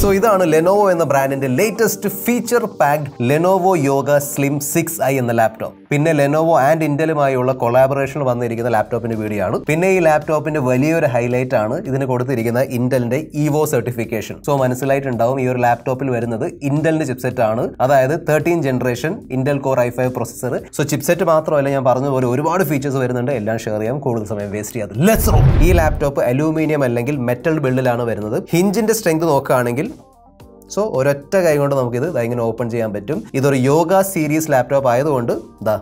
so ഇതാണ് Lenovo എന്ന ബ്രാൻഡിന്റെ latest feature packed Lenovo Yoga slim six i എന്ന ലാപ്ടോപ്പ് പിന്നെ ലെനോവോ ആൻഡ് ഇന്റലുമായുള്ള കൊളാബറേഷൻ വന്നിരിക്കുന്ന ലാപ്ടോപ്പിന്റെ വീഡിയോ ആണ് പിന്നെ ഈ ലാപ്ടോപ്പിന്റെ വലിയൊരു ഹൈലൈറ്റ് ആണ് ഇതിന് കൊടുത്തിരിക്കുന്ന ഇന്റലിന്റെ ഇവോ സർട്ടിഫിക്കേഷൻ സോ മനസ്സിലായിട്ടുണ്ടാവും ഈ ഒരു ലാപ്ടോപ്പിൽ വരുന്നത് ഇന്റലിന്റെ ചിപ്സെറ്റ് ആണ് അതായത് thirteen generation Intel core i five processor so chipset മാത്രമല്ല ഞാൻ പറഞ്ഞ പോലെ ഒരുപാട് ഫീച്ചേഴ്സ് വരുന്നുണ്ട് എല്ലാം ഷെയർ ചെയ്യാം കൂടുതൽ സമയം വേസ്റ്റ് ചെയ്യാതെ ലെറ്റ്സ് ഈ ലാപ്ടോപ്പ് അലൂമിനിയം അല്ലെങ്കിൽ മെറ്റൽ ബിൽഡിലാണ് വരുന്നത് ഹിഞ്ചിന്റെ സ്ട്രെങ്ത് നോക്കുകയാണെങ്കിൽ സോ ഒരൊറ്റ കൈ കൊണ്ട് നമുക്കിത് ഇങ്ങനെ ഓപ്പൺ ചെയ്യാൻ പറ്റും ഇതൊരു യോഗ സീരീസ് ലാപ്ടോപ്പ് ആയതുകൊണ്ട് ദാ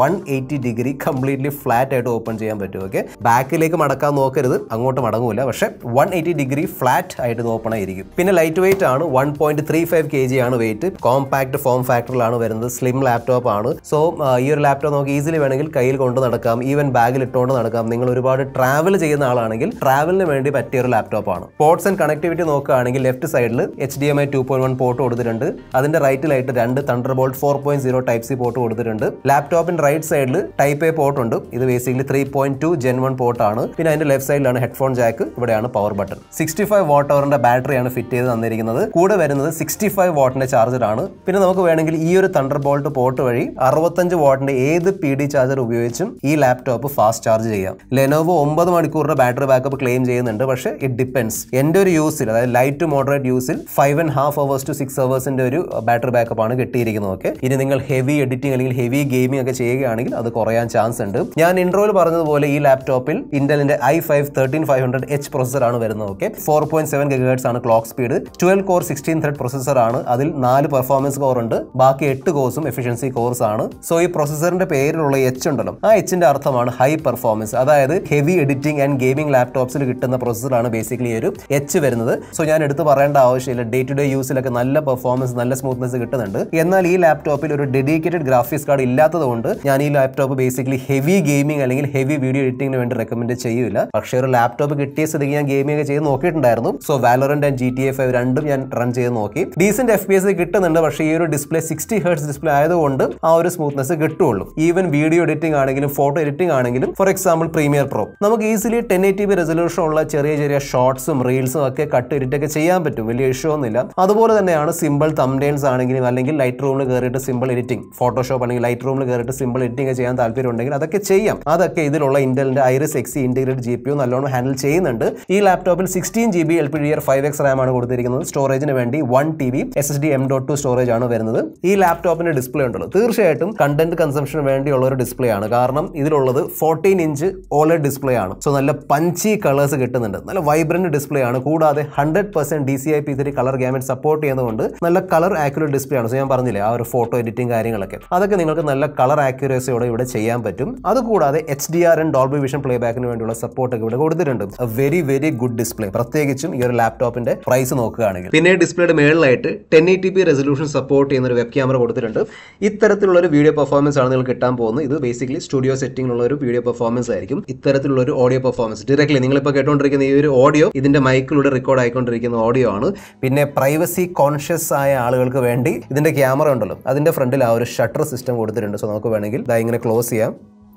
one eighty degree completely flat ആയിട്ട് ഓപ്പൺ ചെയ്യാൻ പറ്റും ഓക്കെ ബാക്കിലേക്ക് മടക്കാൻ നോക്കരുത് അങ്ങോട്ട് മടങ്ങൂല പക്ഷേ വൺ എയ്റ്റി ഡിഗ്രി ഫ്ലാറ്റ് ആയിട്ട് ഇത് ഓപ്പൺ ആയിരിക്കും പിന്നെ ലൈറ്റ് വെയിറ്റ് ആണ് one point three five K G ആണ് വെയിറ്റ് കോമ്പാക്ട് ഫോം ഫാക്ടറിലാണ് വരുന്നത് സ്ലിം ലാപ്ടോപ്പ് ആണ് സോ ഈ ഒരു ലാപ്ടോപ്പ് നമുക്ക് ഈസിലി വേണമെങ്കിൽ കയ്യിൽ കൊണ്ട് നടക്കാം ഈവൻ ബാഗിൽ ഇട്ടുകൊണ്ട് നടക്കാം നിങ്ങൾ ഒരുപാട് ട്രാവൽ ചെയ്യുന്ന ആളാണെങ്കിൽ ട്രാവലിന് വേണ്ടി പറ്റിയ ഒരു ലാപ്ടോപ്പ് ആണ് പോർട്സ് ആൻഡ് കണക്ടിവിറ്റി നോക്കുകയാണെങ്കിൽ ലെഫ്റ്റ് സൈഡിൽ H D M I two point one port കൊടുത്തിട്ടുണ്ട് അതിന്റെ റൈറ്റിലായിട്ട് രണ്ട് Thunderbolt four point zero type C port കൊടുത്തിട്ടുണ്ട് ലാപ്ടോപ്പ് ലാപ്ടോപ്പിൻ്റെ റൈറ്റ് സൈഡിൽ ടൈപ്പ് എ പോർട്ട് ഉണ്ട് ഇത് basically three point two gen one പോർട്ടാണ് പിന്നെ അതിന്റെ ലെഫ്റ്റ് സൈഡിലാണ് ഹെഡ്ഫോൺ ജാക്ക് ഇവിടെയാണ് power button sixty five watt അവറിന്റെ ബാറ്ററിയാണ് ഫിറ്റ് ചെയ്ത് തന്നിരിക്കുന്നത് കൂടെ വരുന്നത് സിക്സ്റ്റി ഫൈവ് വാട്ടിന്റെ ചാർജറാണ് പിന്നെ നമുക്ക് വേണമെങ്കിൽ ഈ ഒരു തണ്ടർ ബോൾട്ട് പോർട്ട് വഴി അറുപത്തഞ്ച് വാട്ടിന്റെ ഏത് പി ഡി ചാർജർ ഉപയോഗിച്ചും ഈ ലാപ്ടോപ്പ് ഫാസ്റ്റ് ചാർജ് ചെയ്യാം ലെനോവോ ഒമ്പത് മണിക്കൂറിന്റെ ബാറ്ററി ബാക്കപ്പ് ക്ലെയിം ചെയ്യുന്നുണ്ട് പക്ഷേ ഇറ്റ് ഡിപ്പെൻസ് എൻ്റെ ഒരു യൂസിൽ അതായത് ലൈറ്റ് ടു മോഡറേറ്റ് യൂസിൽ five and half hours to six അവേഴ്സിന്റെ ഒരു ബാറ്ററി ബാക്കപ്പ് ആണ് കിട്ടിയിരിക്കുന്നത് ഓക്കെ ഇനി നിങ്ങൾ ഹെവി എഡിറ്റിംഗ് അല്ലെങ്കിൽ ഹെവി ഗെയിമിംഗ് ഒക്കെ ചെയ്യുകയാണെങ്കിൽ അത് കുറയാൻ ചാൻസ് ഉണ്ട് ഞാൻ ഇൻട്രോയിൽ പറഞ്ഞതുപോലെ ഈ ലാപ്ടോപ്പിൽ ഇന്റലിന്റെ i five thirteen five hundred H processor ആണ് വരുന്നത് okay four point seven gigahertz ആണ് clock speed twelve core sixteen thread processor ആണ് അതിൽ നാല് പെർഫോമൻസ് കോർ ഉണ്ട് ബാക്കി എട്ട് കോഴ്സും എഫിഷ്യൻസി കോഴ്സ് ആണ് സോ ഈ പ്രൊസസറിന്റെ പേരിലുള്ള എച്ച് ഉണ്ടല്ലോ ആ എച്ചിന്റെ അർത്ഥമാണ് ഹൈ പെർഫോമൻസ് അതായത് ഹെവി എഡിറ്റിംഗ് ആൻഡ് ഗെയിമിംഗ് ലാപ്ടോപ്സിൽ കിട്ടുന്ന പ്രൊസസറാണ് ബേസിക്കലി ഒരു എച്ച് വരുന്നത് സോ ഞാൻ എടുത്തു പറയേണ്ട ആവശ്യമില്ല ഡേ ടു ഡേ യൂസിലൊക്കെ നല്ല പെർഫോമൻസ് നല്ല സ്മൂത്ത്നെസ് കിട്ടുന്നുണ്ട് എന്നാൽ ഈ ലാപ്ടോപ്പിൽ ഒരു ഡെഡിക്കേറ്റഡ് ഗ്രാഫിക്സ് കാർഡ് ഇല്ലാത്തതുകൊണ്ട് അതുകൊണ്ട് ഞാൻ ഈ ലാപ്ടോപ്പ് ബേസിക്കലി ഹെവി ഗെയിമിംഗ് അല്ലെങ്കിൽ ഹെവി വീഡിയോ എഡിറ്റിംഗിന് വേണ്ടി റെക്കമെൻഡ് ചെയ്യില്ല പക്ഷേ ഒരു ലാപ്ടോപ്പ് കിട്ടിയ സ്ഥിതിക്ക് ഞാൻ ഗെയിമിംഗ് ചെയ്ത് നോക്കിയിട്ടുണ്ടായിരുന്നു so Valorant and G T F രണ്ടും ഞാൻ റൺ ചെയ്ത് നോക്കി ഡീസെന്റ് എഫ് പി എസ് കിട്ടുന്നുണ്ട് പക്ഷേ ഈ ഒരു ഡിസ്പ്ലേ സിക്സ്റ്റി ഹേർട്സ് ഡിസ്പ്ലേ ആയതുകൊണ്ട് ആ ഒരു സ്മൂത്ത്നെസ് കിട്ടുള്ളൂ ഈവൻ വീഡിയോ എഡിറ്റിംഗ് ആണെങ്കിലും ഫോട്ടോ എഡിറ്റിംഗ് ആണെങ്കിലും ഫോർ എക്സാമ്പിൾ പ്രീമിയർ പ്രോ നമുക്ക് easily ten eighty p resolution ഉള്ള ചെറിയ ചെറിയ ഷോർട്സും റീൽസും ഒക്കെ കട്ട് എഡിറ്റ് ഒക്കെ ചെയ്യാൻ പറ്റും വലിയ ഇഷ്യൂ ഒന്നുമില്ല അതുപോലെ തന്നെയാണ് സിമ്പിൾ തംഡെയിൽസ് ആണെങ്കിലും അല്ലെങ്കിൽ ലൈറ്റ് റൂമിൽ കയറിയിട്ട് സിമ്പിൾ എഡിറ്റിംഗ് ഫോട്ടോഷോപ്പ് അല്ലെങ്കിൽ ലൈറ്റ് റൂമിൽ കയറിയിട്ട് സിമ്പിൾ എഡിറ്റിംഗ് ചെയ്യാൻ താല്പര്യം ഉണ്ടെങ്കിൽ അതൊക്കെ ചെയ്യാം അതൊക്കെ ഇതിലുള്ള ഇന്റലിന്റെ Iris Xe integrate G P U നല്ലോണം ഹാൻഡിൽ ചെയ്യുന്നുണ്ട് ഈ ലാപ്ടോപ്പിൽ sixteen G B L P D R five X RAM ആണ് കൊടുത്തിരിക്കുന്നത് സ്റ്റോറേജിന് വേണ്ടി one T B S S D M dot two storage ആണ് വരുന്നത് ഈ ലാപ്ടോപ്പിന്റെ ഡിസ്പ്ലേ ഉണ്ടല്ലോ തീർച്ചയായിട്ടും കണ്ടന്റ് കൺസംഷന് വേണ്ടിയുള്ള ഒരു ഡിസ്പ്ലേ ആണ് കാരണം ഇതിലുള്ളത് ഫോർട്ടീൻ ഇഞ്ച് ഓളഡ് ഡിസ്പ്ലേ ആണ് സോ നല്ല പഞ്ചി കളേഴ്സ് കിട്ടുന്നുണ്ട് നല്ല വൈബ്രന്റ് ഡിസ്പ്ലേ ആണ് കൂടാതെ hundred percent D C I P three colour gamut support ചെയ്യുന്നതുകൊണ്ട് നല്ല കളർ ആക്യുറേറ്റ് ഡിസ്പ്ലേ ആണ് സോ ഞാൻ പറഞ്ഞില്ലേ ആ ഒരു ഫോട്ടോ എഡിറ്റിംഗ് കാര്യങ്ങളൊക്കെ അതൊക്കെ നിങ്ങൾക്ക് നല്ല കളർ ആക്യുറസിയോടെ ഇവിടെ ചെയ്യാൻ പറ്റും അതുകൂടാതെ H D R and Dolby Vision play ബാക്കിന് വേണ്ടിയുള്ള ഒക്കെ ഇവിടെ കൊടുത്തിട്ടുണ്ട് വെരി വെരി ഗുഡ് ഡിസ്പ്ലേ പ്രത്യേകിച്ചും ഈ ഒരു ലാപ്ടോപ്പിന്റെ പ്രൈസ് നോക്കുകയാണെങ്കിൽ പിന്നെ ഡിസ്പ്ലേയുടെ മേളിലായിട്ട് ten T P resolution support ചെയ്യുന്ന ഒരു വെബ് ക്യാമറ കൊടുത്തിട്ടുണ്ട് ഇത്തരത്തിലുള്ള ഒരു വീഡിയോ പെർഫോമൻസ് ആണ് നിങ്ങൾ കിട്ടാൻ പോകുന്നത് ഇത് ബേസിക്കലി സ്റ്റുഡിയോ സെറ്റിംഗിലുള്ള ഒരു വീഡിയോ പെർഫോമൻസ് ആയിരിക്കും ഇത്തരത്തിലുള്ള ഒരു ഓഡിയോ പെർഫോമൻസ് ഡയറക്റ്റ്ലി നിങ്ങളിപ്പോൾ കേട്ടുകൊണ്ടിരിക്കുന്ന ഈ ഒരു ഓഡിയോ ഇതിന്റെ മൈക്കിലൂടെ റെക്കോർഡ് ആയിക്കൊണ്ടിരിക്കുന്ന ഓഡിയോ ആണ് പിന്നെ പ്രൈവസി കോൺഷ്യസ് ആയ ആളുകൾക്ക് വേണ്ടി ഇതിന്റെ ക്യാമറ ഉണ്ടല്ലോ അതിന്റെ ഫ്രണ്ടിൽ ആ ഒരു ഷട്ടർ സിസ്റ്റം കൊടുത്തിട്ടുണ്ട് സോ നമുക്ക് വേണമെങ്കിൽ ഇതാ ഇങ്ങനെ ക്ലോസ് ചെയ്യാം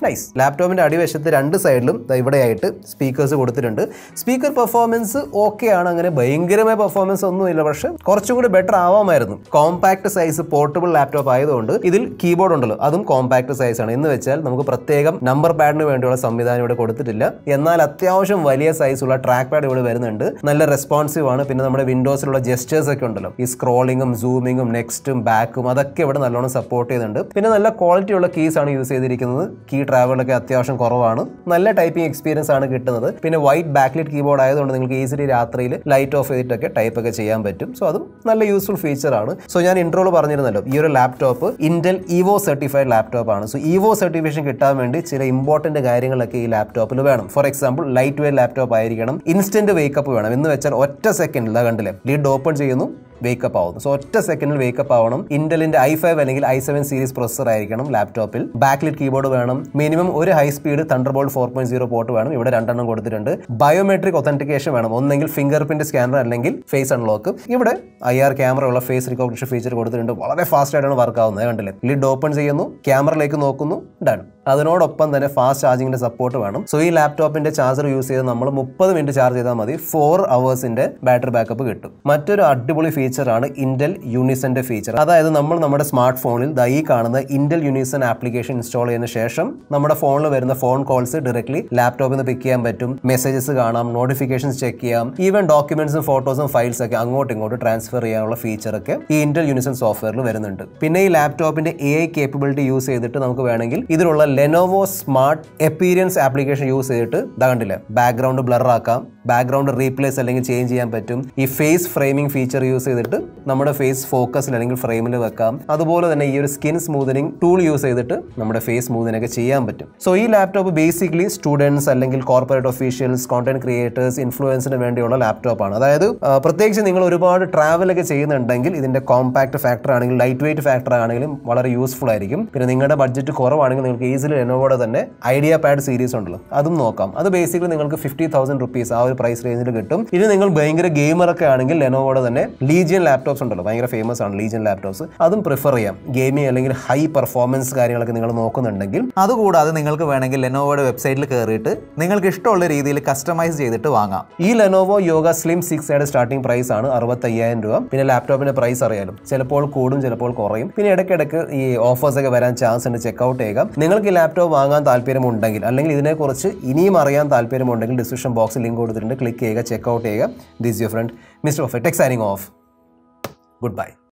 നൈസ് ലാപ്ടോപ്പിൻ്റെ അടിവശത്ത് രണ്ട് സൈഡിലും ഇവിടെയായിട്ട് സ്പീക്കേഴ്സ് കൊടുത്തിട്ടുണ്ട് സ്പീക്കർ പെർഫോമൻസ് ഓക്കെ ആണ് അങ്ങനെ ഭയങ്കരമായ പെർഫോമൻസ് ഒന്നുമില്ല പക്ഷേ കുറച്ചും കൂടി ബെറ്റർ ആവാമായിരുന്നു കോമ്പാക്ട് സൈസ് പോർട്ടബിൾ ലാപ്ടോപ്പ് ആയതുകൊണ്ട് ഇതിൽ കീബോർഡ് ഉണ്ടല്ലോ അതും കോമ്പാക്ട് സൈസ് ആണ് എന്ന് വെച്ചാൽ നമുക്ക് പ്രത്യേകം നമ്പർ പാഡിന് വേണ്ടിയുള്ള സംവിധാനം ഇവിടെ കൊടുത്തിട്ടില്ല എന്നാൽ അത്യാവശ്യം വലിയ സൈസുള്ള ട്രാക്ക് പാഡ് ഇവിടെ വരുന്നുണ്ട് നല്ല റെസ്പോൺസീവ് ആണ് പിന്നെ നമ്മുടെ വിൻഡോസിലുള്ള ജെസ്റ്റേഴ്സ് ഒക്കെ ഉണ്ടല്ലോ ഈ സ്ക്രോളിങ്ങും സൂമിങ്ങും നെക്സ്റ്റും ബാക്കും അതൊക്കെ ഇവിടെ നല്ലോണം സപ്പോർട്ട് ചെയ്യുന്നുണ്ട് പിന്നെ നല്ല ക്വാളിറ്റിയുള്ള കീസ് ആണ് യൂസ് ചെയ്തിരിക്കുന്നത് കീ ട്രാവലൊക്കെ അത്യാവശ്യം കുറവാണ് നല്ല ടൈപ്പിംഗ് എക്സ്പീരിയൻസ് ആണ് കിട്ടുന്നത് പിന്നെ വൈറ്റ് ബാക്ക്ലിറ്റ് കീബോർഡ് ആയതുകൊണ്ട് നിങ്ങൾക്ക് ഈസിലി രാത്രിയിൽ ലൈറ്റ് ഓഫ് ചെയ്തിട്ടൊക്കെ ടൈപ്പ് ഒക്കെ ചെയ്യാൻ പറ്റും സോ അതും നല്ല യൂസ്ഫുൾ ഫീച്ചർ ആണ് സോ ഞാൻ ഇൻട്രോൾ പറഞ്ഞിരുന്നല്ലോ ഈ ഒരു laptop Intel Evo certified laptop ആണ് സോ ഇവോ സർട്ടിഫിക്കേഷൻ കിട്ടാൻ വേണ്ടി ചില ഇമ്പോർട്ടന്റ് കാര്യങ്ങളൊക്കെ ഈ ലാപ്ടോപ്പിൽ വേണം for example light weight laptop ആയിരിക്കണം ഇൻസ്റ്റന്റ് വേക്കപ്പ് വേണം എന്ന് വെച്ചാൽ ഒറ്റ സെക്കൻഡിൽ കണ്ടില്ലേ ലീഡ് ഓപ്പൺ ചെയ്യുന്നു വേക്കപ്പ് ആവുന്നു സോ ഒറ്റ സെക്കൻഡിൽ വേക്കപ്പ് ആവണം ഇന്റലിന്റെ ഐ ഫൈവ് അല്ലെങ്കിൽ ഐ സെവൻ സീരീസ് പ്രൊസസർ ആയിരിക്കണം ലാപ്ടോപ്പിൽ ബാക്ക്ലിറ്റ് കീബോർഡ് വേണം മിനിമം ഒരു high speed Thunderbolt four point zero port വേണം ഇവിടെ രണ്ടെണ്ണം കൊടുത്തിട്ടുണ്ട് ബയോമെട്രിക് ഒത്തന്റിക്കേഷൻ വേണം ഒന്നെങ്കിൽ ഫിംഗർ പ്രിന്റ് സ്കാനർ അല്ലെങ്കിൽ ഫേസ് അൺലോക്ക് ഇവിടെ ഐ ആർ ക്യാമറ ഉള്ള ഫേസ് റിക്കോഗ്നേഷൻ ഫീച്ചർ കൊടുത്തിട്ടുണ്ട് വളരെ ഫാസ്റ്റ് ആയിട്ടാണ് വർക്ക് ആവുന്നത് കണ്ടില്ലേ ലിഡ് ഓപ്പൺ ചെയ്യുന്നു ക്യാമറയിലേക്ക് നോക്കുന്നു ഡൺ അതിനോടൊപ്പം തന്നെ ഫാസ്റ്റ് ചാർജിങ്ങിന്റെ സപ്പോർട്ട് വേണം സോ ഈ ലാപ്ടോപ്പിന്റെ ചാർജർ യൂസ് ചെയ്ത് നമ്മൾ മുപ്പത് മിനിറ്റ് ചാർജ് ചെയ്താൽ മതി ഫോർ അവേഴ്സിന്റെ ബാറ്ററി ബാക്കപ്പ് കിട്ടും മറ്റൊരു അടിപൊളി ഫീച്ചർ ഫീച്ചറാണ് ഇൻ്റൽ യൂണിസൻ്റെ ഫീച്ചർ അതായത് നമ്മൾ നമ്മുടെ സ്മാർട്ട് ഫോണിൽ ദൈ കാണുന്ന ഇൻ്റൽ യൂണിസൺ ആപ്ലിക്കേഷൻ ഇൻസ്റ്റാൾ ചെയ്യുന്ന ശേഷം നമ്മുടെ ഫോണിൽ വരുന്ന ഫോൺ കോൾസ് ഡയറക്ട്ലി ലാപ്ടോപ്പിൽ നിന്ന് പിക്ക് ചെയ്യാൻ പറ്റും മെസ്സേജസ് കാണാം നോട്ടിഫിക്കേഷൻസ് ചെക്ക് ചെയ്യാം ഈവൻ ഡോക്യുമെന്റ്സും ഫോട്ടോസും ഫയൽസ് ഒക്കെ അങ്ങോട്ടും ഇങ്ങോട്ട് ട്രാൻസ്ഫർ ചെയ്യാനുള്ള ഫീച്ചറൊക്കെ ഈ ഇൻ്റൽ യൂണിസൺ സോഫ്റ്റ്വെയറിൽ വരുന്നുണ്ട് പിന്നെ ഈ ലാപ്ടോപ്പിന്റെ എ ഐ കേപ്പബിലിറ്റി യൂസ് ചെയ്തിട്ട് നമുക്ക് വേണമെങ്കിൽ ഇതിലുള്ള Lenovo smart experience application use ചെയ്തിട്ട് ഇതാകണ്ടില്ല ബാക്ക്ഗ്രൗണ്ട് ബ്ലർ ആക്കാം ബാക്ക്ഗ്രൗണ്ട് റീപ്ലേസ് അല്ലെങ്കിൽ ചേഞ്ച് ചെയ്യാൻ പറ്റും ഈ ഫേസ് ഫ്രെയിമിംഗ് ഫീച്ചർ യൂസ് ചെയ്തിട്ട് നമ്മുടെ ഫേസ് ഫോക്കസിൽ അല്ലെങ്കിൽ ഫ്രെയിമിൽ വെക്കാം അതുപോലെ തന്നെ ഈ ഒരു സ്കിൻ സ്മൂതനിങ് ടൂൾ യൂസ് ചെയ്തിട്ട് നമ്മുടെ ഫേസ് സ്മൂതനൊക്കെ ചെയ്യാൻ പറ്റും സോ ഈ ലാപ്ടോപ്പ് ബേസിക്കലി സ്റ്റുഡൻസ് അല്ലെങ്കിൽ കോർപ്പറേറ്റ് ഒഫീഷ്യൽസ് കോണ്ടന്റ് ക്രിയേറ്റേഴ്സ് ഇൻഫ്ലുവൻസിന് വേണ്ടിയുള്ള ലാപ്ടോപ്പാണ് അതായത് പ്രത്യേകിച്ച് നിങ്ങൾ ഒരുപാട് ട്രാവലൊക്കെ ചെയ്യുന്നുണ്ടെങ്കിൽ ഇതിൻ്റെ കോമ്പാക്ട് ഫാക്ടർ ആണെങ്കിൽ ലൈറ്റ് വെയിറ്റ് ഫാക്ടർ ആണെങ്കിലും വളരെ യൂസ്ഫുൾ ആയിരിക്കും പിന്നെ നിങ്ങളുടെ ബഡ്ജറ്റ് കുറവാണെങ്കിൽ നിങ്ങൾക്ക് ഈസിലി ലെനോവോടെ തന്നെ ഐഡിയ പാഡ് സീരീസ് ഉണ്ടല്ലോ അതും നോക്കാം അത് ബേസിക്കലി നിങ്ങൾക്ക് ഫിഫ്റ്റി തൗസൻഡ് റുപ്പീസ് ആ ഒരു പ്രൈസ് റേഞ്ചിൽ കിട്ടും ഇനി നിങ്ങൾ ഭയങ്കര ഗെയിമറൊക്കെ ആണെങ്കിൽ ലെനോവോടെ തന്നെ ലീജിയൻ ലാപ്ടോപ്സ് ഉണ്ടല്ലോ ഭയങ്കര ഫേമസ് ആണ് ലീജിയൻ ലാപ്ടോപ്സ് അതും പ്രിഫർ ചെയ്യാം ഗെയിമിംഗ് അല്ലെങ്കിൽ ഹൈ പെർഫോമൻസ് കാര്യങ്ങളൊക്കെ നിങ്ങൾ നോക്കുന്നുണ്ടെങ്കിൽ അതുകൂടാതെ നിങ്ങൾക്ക് വേണമെങ്കിൽ ലെനോവോയുടെ വെബ്സൈറ്റിൽ കയറിയിട്ട് നിങ്ങൾക്ക് ഇഷ്ടമുള്ള രീതിയിൽ കസ്റ്റമൈസ് ചെയ്തിട്ട് വാങ്ങാം ഈ ലെനോവോ യോഗ സ്ലിം സിക്സ് ആയിട്ട് സ്റ്റാർട്ടിംഗ് പ്രൈസ് ആണ് അറുപത്തയ്യായിരം രൂപ പിന്നെ ലാപ്ടോപ്പിന്റെ പ്രൈസ് അറിയാലും ചിലപ്പോൾ കൂടും ചിലപ്പോൾ കുറയും പിന്നെ ഇടയ്ക്കിടയ്ക്ക് ഈ ഓഫേഴ്സ് ഒക്കെ വരാൻ ചാൻസ് ഉണ്ട് ചെക്ക്ഔട്ട് ചെയ്യുക നിങ്ങൾക്ക് ഈ ലാപ്ടോപ്പ് വാങ്ങാൻ താല്പര്യമുണ്ടെങ്കിൽ അല്ലെങ്കിൽ ഇതിനെക്കുറിച്ച് ഇനിയും അറിയാൻ താല്പര്യമുണ്ടെങ്കിൽ ഡിസ്ക്രിപ്ഷൻ ബോക്സിൽ ലിങ്ക് കൊടുത്തിട്ടുണ്ട് click check out this your friend mister of techs signing off good bye